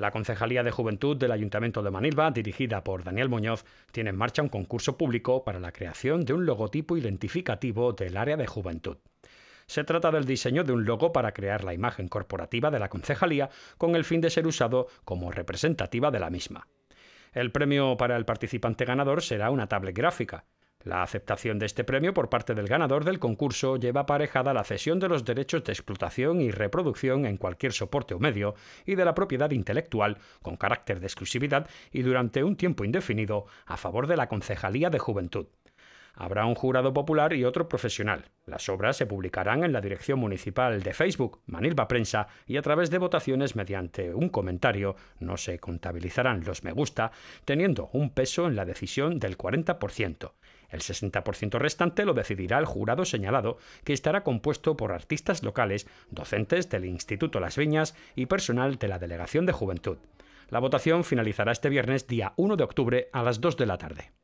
La Concejalía de Juventud del Ayuntamiento de Manilva, dirigida por Daniel Muñoz, tiene en marcha un concurso público para la creación de un logotipo identificativo del área de juventud. Se trata del diseño de un logo para crear la imagen corporativa de la concejalía con el fin de ser usado como representativa de la misma. El premio para el participante ganador será una tablet gráfica. La aceptación de este premio por parte del ganador del concurso lleva aparejada la cesión de los derechos de explotación y reproducción en cualquier soporte o medio y de la propiedad intelectual, con carácter de exclusividad y durante un tiempo indefinido, a favor de la Concejalía de Juventud. Habrá un jurado popular y otro profesional. Las obras se publicarán en la dirección municipal de Facebook, Manilva Prensa, y a través de votaciones mediante un comentario. No se contabilizarán los me gusta, teniendo un peso en la decisión del 40%. El 60% restante lo decidirá el jurado señalado, que estará compuesto por artistas locales, docentes del Instituto Las Viñas y personal de la Delegación de Juventud. La votación finalizará este viernes, día 1 de octubre, a las 2 de la tarde.